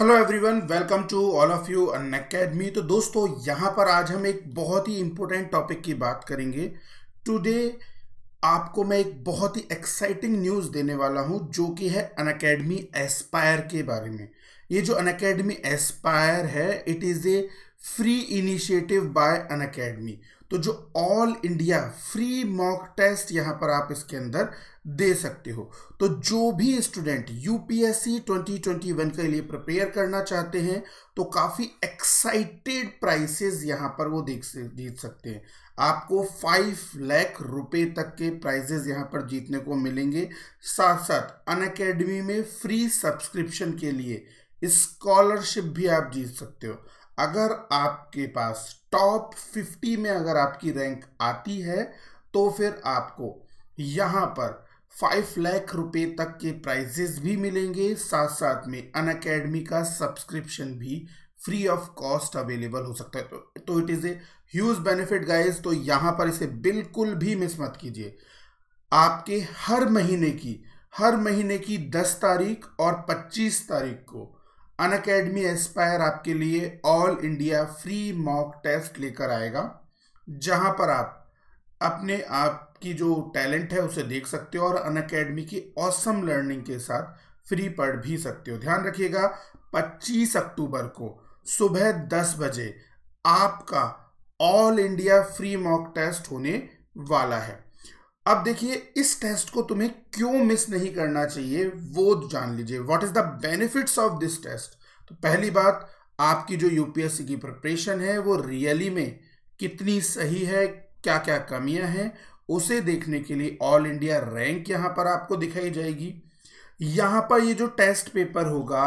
hello everyone welcome to all of you Unacademy तो दोस्तों यहाँ पर आज हम एक बहुत ही इम्पोर्टेंट टॉपिक की बात करेंगे टुडे आपको मैं एक बहुत ही एक्साइटिंग न्यूज़ देने वाला हूँ जो कि है अन अकेडमी एस्पायर के बारे में ये जो अन अकेडमी एस्पायर है it is a free initiative by Unacademy तो जो all India free mock test यहां पर आप इसके अंदर दे सकते हो तो जो भी स्टूडेंट यूपीएससी 2021 के लिए प्रिपेयर करना चाहते हैं तो काफ़ी एक्साइटेड प्राइसेस यहां पर वो देख जीत सकते हैं आपको फाइव लाख रुपए तक के प्राइजेस यहां पर जीतने को मिलेंगे साथ साथ अन में फ्री सब्सक्रिप्शन के लिए स्कॉलरशिप भी आप जीत सकते हो अगर आपके पास टॉप 50 में अगर आपकी रैंक आती है तो फिर आपको यहाँ पर फाइव लाख रुपए तक के प्राइजेस भी मिलेंगे साथ साथ में अन अकेडमी का सब्सक्रिप्शन भी फ्री ऑफ कॉस्ट अवेलेबल हो सकता है तो, तो it is a huge benefit guys तो यहाँ पर इसे बिल्कुल भी मिस मत कीजिए आपके हर महीने की हर महीने की 10 तारीख और 25 तारीख को अन अकेडमी एस्पायर आपके लिए all India free mock test लेकर आएगा जहां पर आप अपने आप की जो टैलेंट है उसे देख सकते हो और अन अकेडमी की औसम लर्निंग के साथ फ्री पढ़ भी सकते हो ध्यान रखिएगा 25 अक्टूबर को सुबह 10 बजे आपका all India free mock test होने वाला है अब देखिए इस टेस्ट को तुम्हें क्यों मिस नहीं करना चाहिए वो जान लीजिए what is the benefits of this test तो पहली बात आपकी जो यूपीएससी की प्रिपरेशन है वो रियली में कितनी सही है क्या क्या कमियां हैं उसे देखने के लिए ऑल इंडिया रैंक यहां पर आपको दिखाई जाएगी यहां पर ये जो टेस्ट पेपर होगा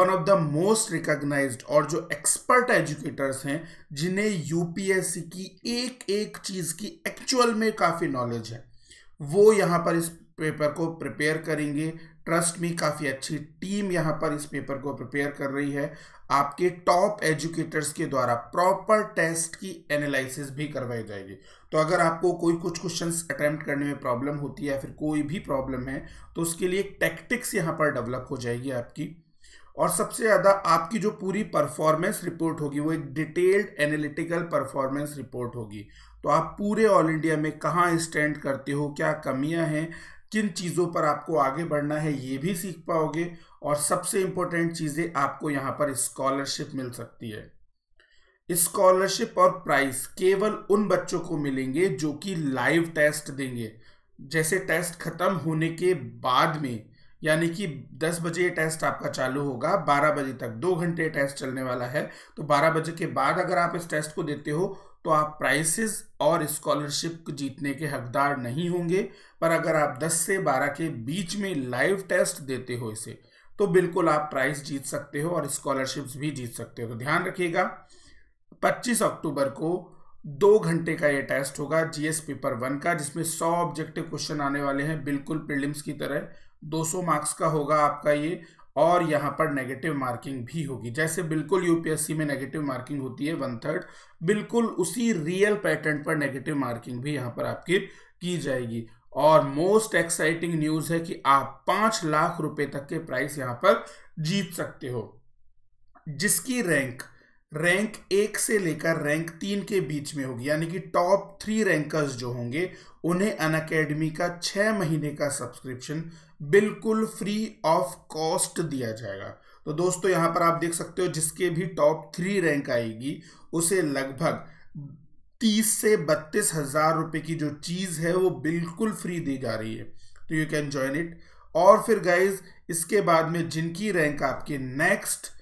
one of the most recognized और जो एक्सपर्ट एजुकेटर्स हैं जिन्हें यूपीएससी की एक एक चीज़ की एक्चुअल में काफ़ी नॉलेज है वो यहाँ पर इस पेपर को प्रिपेयर करेंगे ट्रस्ट में काफ़ी अच्छी टीम यहाँ पर इस पेपर को प्रिपेयर कर रही है आपके टॉप एजुकेटर्स के द्वारा प्रॉपर टेस्ट की एनालिसिस भी करवाई जाएगी तो अगर आपको कोई कुछ क्वेश्चंस अटैम्प्ट करने में प्रॉब्लम होती है या फिर कोई भी प्रॉब्लम है तो उसके लिए टैक्टिक्स यहाँ पर डेवलप हो जाएगी आपकी और सबसे ज़्यादा आपकी जो पूरी परफॉर्मेंस रिपोर्ट होगी वो एक डिटेल्ड एनालिटिकल परफॉर्मेंस रिपोर्ट होगी तो आप पूरे ऑल इंडिया में कहाँ स्टैंड करते हो क्या कमियां हैं किन चीज़ों पर आपको आगे बढ़ना है ये भी सीख पाओगे और सबसे इम्पोर्टेंट चीज़ें आपको यहाँ पर स्कॉलरशिप मिल सकती है स्कॉलरशिप और प्राइस केवल उन बच्चों को मिलेंगे जो कि लाइव टेस्ट देंगे जैसे टेस्ट खत्म होने के बाद में यानी कि 10 बजे ये टेस्ट आपका चालू होगा 12 बजे तक दो घंटे टेस्ट चलने वाला है तो 12 बजे के बाद अगर आप इस टेस्ट को देते हो तो आप प्राइसेस और स्कॉलरशिप जीतने के हकदार नहीं होंगे पर अगर आप 10 से 12 के बीच में लाइव टेस्ट देते हो इसे तो बिल्कुल आप प्राइस जीत सकते हो और स्कॉलरशिप्स भी जीत सकते हो तो ध्यान रखिएगा 25 अक्टूबर को दो घंटे का ये टेस्ट होगा जीएस पेपर वन का जिसमें सौ ऑब्जेक्टिव क्वेश्चन आने वाले हैं बिल्कुल प्रिलिम्स की तरह 200 मार्क्स का होगा आपका ये और यहाँ पर नेगेटिव मार्किंग भी होगी जैसे बिल्कुल यूपीएससी में नेगेटिव मार्किंग होती है वन थर्ड बिल्कुल उसी रियल पैटर्न पर नेगेटिव मार्किंग भी यहाँ पर आपकी की जाएगी और मोस्ट एक्साइटिंग न्यूज है कि आप पांच लाख रुपए तक के प्राइस यहाँ पर जीत सकते हो जिसकी रैंक रैंक एक से लेकर रैंक तीन के बीच में होगी यानी कि टॉप थ्री रैंकर्स जो होंगे उन्हें अन अकेडमी का छः महीने का सब्सक्रिप्शन बिल्कुल फ्री ऑफ कॉस्ट दिया जाएगा तो दोस्तों यहाँ पर आप देख सकते हो जिसके भी टॉप थ्री रैंक आएगी उसे लगभग तीस से बत्तीस हजार रुपये की जो चीज़ है वो बिल्कुल फ्री दी जा रही है तो यू कैन ज्वाइन इट और फिर गाइज इसके बाद में जिनकी रैंक आपके नेक्स्ट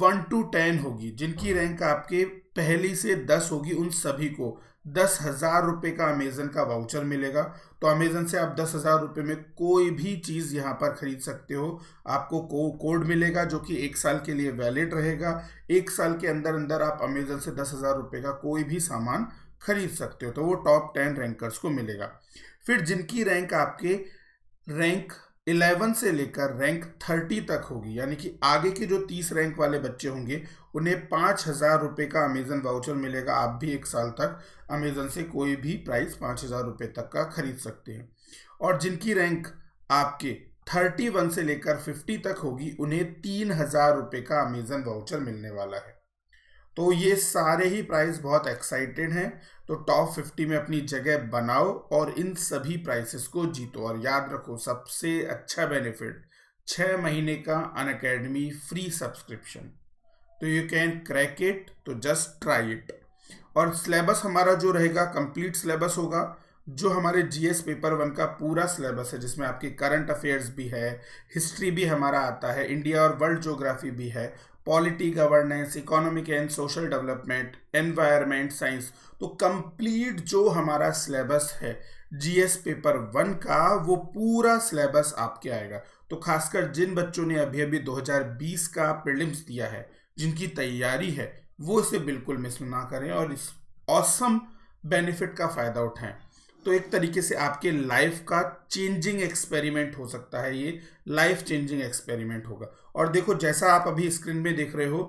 वन टू टेन होगी जिनकी रैंक आपके पहली से दस होगी उन सभी को दस हज़ार रुपये का अमेज़न का वाउचर मिलेगा तो अमेज़न से आप दस हज़ार रुपये में कोई भी चीज़ यहाँ पर ख़रीद सकते हो आपको को, कोड मिलेगा जो कि एक साल के लिए वैलिड रहेगा एक साल के अंदर अंदर आप अमेज़न से दस हज़ार रुपये का कोई भी सामान खरीद सकते हो तो वो टॉप टेन रैंकर्स को मिलेगा फिर जिनकी रैंक आपके रैंक 11 से लेकर रैंक 30 तक होगी यानी कि आगे के जो 30 रैंक वाले बच्चे होंगे उन्हें पाँच हज़ार रुपये का अमेज़न वाउचर मिलेगा आप भी एक साल तक अमेज़न से कोई भी प्राइस पाँच हज़ार रुपये तक का खरीद सकते हैं और जिनकी रैंक आपके 31 से लेकर 50 तक होगी उन्हें तीन हज़ार रुपये का अमेज़न वाउचर मिलने वाला है तो ये सारे ही प्राइस बहुत एक्साइटेड हैं तो टॉप फिफ्टी में अपनी जगह बनाओ और इन सभी प्राइसेस को जीतो और याद रखो सबसे अच्छा बेनिफिट छः महीने का अन अकेडमी फ्री सब्सक्रिप्शन तो यू कैन क्रैक इट तो जस्ट ट्राई इट और सिलेबस हमारा जो रहेगा कंप्लीट सिलेबस होगा जो हमारे जीएस पेपर वन का पूरा सिलेबस है जिसमें आपके करंट अफेयर्स भी है हिस्ट्री भी हमारा आता है इंडिया और वर्ल्ड जोग्राफी भी है polity governance economic and social development environment science तो कंप्लीट जो हमारा सिलेबस है जीएस पेपर वन का वो पूरा सिलेबस आपके आएगा तो खासकर जिन बच्चों ने अभी अभी 2020 का प्रिलिम्स दिया है जिनकी तैयारी है वो इसे बिल्कुल मिस ना करें और इस औसम बेनिफिट का फ़ायदा उठाएं तो एक तरीके से आपके लाइफ का चेंजिंग एक्सपेरिमेंट हो सकता है ये लाइफ चेंजिंग एक्सपेरिमेंट होगा और देखो जैसा आप अभी स्क्रीन में देख रहे हो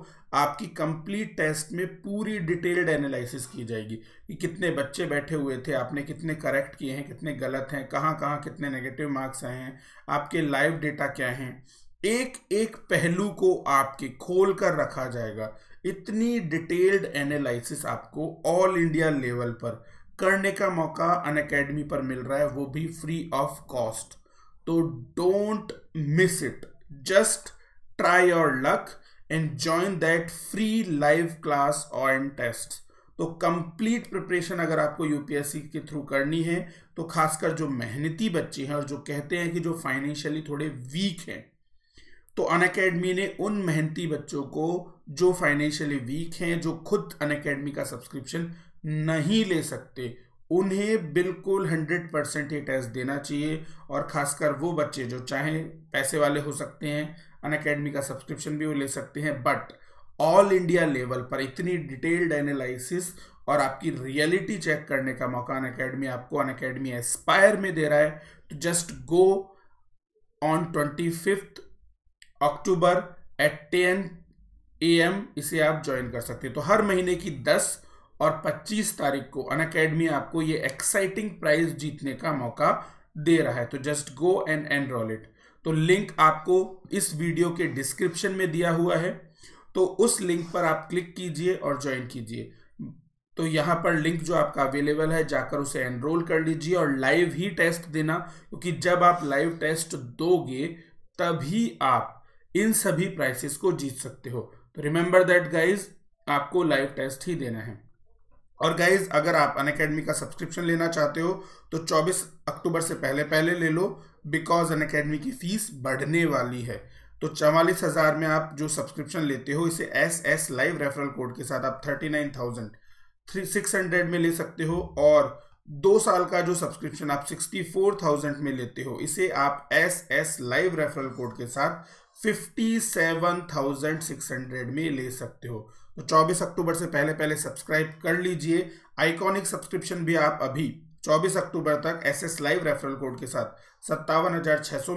आपकी कंप्लीट टेस्ट में पूरी डिटेल्ड एनालिसिस की जाएगी कि कितने बच्चे बैठे हुए थे आपने कितने करेक्ट किए हैं कितने गलत हैं कहाँ कहाँ कितने नेगेटिव मार्क्स आए हैं आपके लाइव डेटा क्या हैं एक एक पहलू को आपके खोल कर रखा जाएगा इतनी डिटेल्ड एनालिसिस आपको ऑल इंडिया लेवल पर करने का मौका अन अकेडमी पर मिल रहा है वो भी फ्री ऑफ कॉस्ट तो don't miss it just try your luck and join that free live class on test तो कंप्लीट प्रिपरेशन अगर आपको यूपीएससी के थ्रू करनी है तो खासकर जो मेहनती बच्चे हैं और जो कहते हैं कि जो फाइनेंशियली थोड़े वीक हैं तो अन अकेडमी ने उन मेहनती बच्चों को जो फाइनेंशियली वीक हैं जो खुद अन अकेडमी का सब्सक्रिप्शन नहीं ले सकते उन्हें बिल्कुल हंड्रेड परसेंट ये टेस्ट देना चाहिए और खासकर वो बच्चे जो चाहे पैसे वाले हो सकते हैं अन अकेडमी का सब्सक्रिप्शन भी वो ले सकते हैं बट ऑल इंडिया लेवल पर इतनी डिटेल्ड एनालिसिस और आपकी रियलिटी चेक करने का मौका अन अकेडमी आपको अन अकेडमी एस्पायर में दे रहा है तो just go on twenty fifth October at ten A M इसे आप ज्वाइन कर सकते हैं तो हर महीने की दस और 25 तारीख को अन अकेडमी आपको ये एक्साइटिंग प्राइज जीतने का मौका दे रहा है तो just go and enroll it तो लिंक आपको इस वीडियो के डिस्क्रिप्शन में दिया हुआ है तो उस लिंक पर आप क्लिक कीजिए और ज्वाइन कीजिए तो यहाँ पर लिंक जो आपका अवेलेबल है जाकर उसे एनरोल कर लीजिए और लाइव ही टेस्ट देना क्योंकि जब आप लाइव टेस्ट दोगे तभी आप इन सभी प्राइसेस को जीत सकते हो तो रिमेंबर दैट गाइज आपको लाइव टेस्ट ही देना है और गाइज अगर आप अन अकेडमी का सब्सक्रिप्शन लेना चाहते हो तो 24 अक्टूबर से पहले पहले ले लो बिकॉज अन अकेडमी की फीस बढ़ने वाली है तो चवालीस हज़ार में आप जो सब्सक्रिप्शन लेते हो इसे S S live referral code के साथ आप thirty nine thousand three six hundred में ले सकते हो और दो साल का जो सब्सक्रिप्शन आप सिक्सटी फोर थाउजेंड में लेते हो इसे आप S S live referral code के साथ fifty seven thousand six hundred में ले सकते हो तो 24 अक्टूबर से पहले पहले सब्सक्राइब कर लीजिए आइकॉनिक सब्सक्रिप्शन भी आप अभी 24 अक्टूबर तक S S live referral code के साथ सत्तावन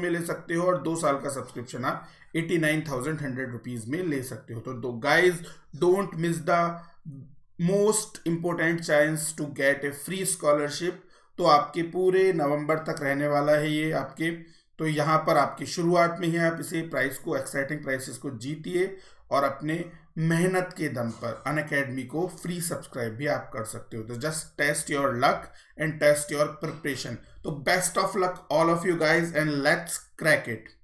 में ले सकते हो और दो साल का सब्सक्रिप्शन आप eighty nine thousand hundred rupees में ले सकते हो तो दो guys don't miss the most important chance to get a free scholarship तो आपके पूरे नवंबर तक रहने वाला है ये आपके तो यहाँ पर आपकी शुरुआत में ही आप इसे प्राइस को एक्साइटिंग प्राइसेस को जीतिए और अपने मेहनत के दम पर अन अकेडमी को फ्री सब्सक्राइब भी आप कर सकते हो तो just test your luck and test your preparation तो best of luck all of you guys and let's crack it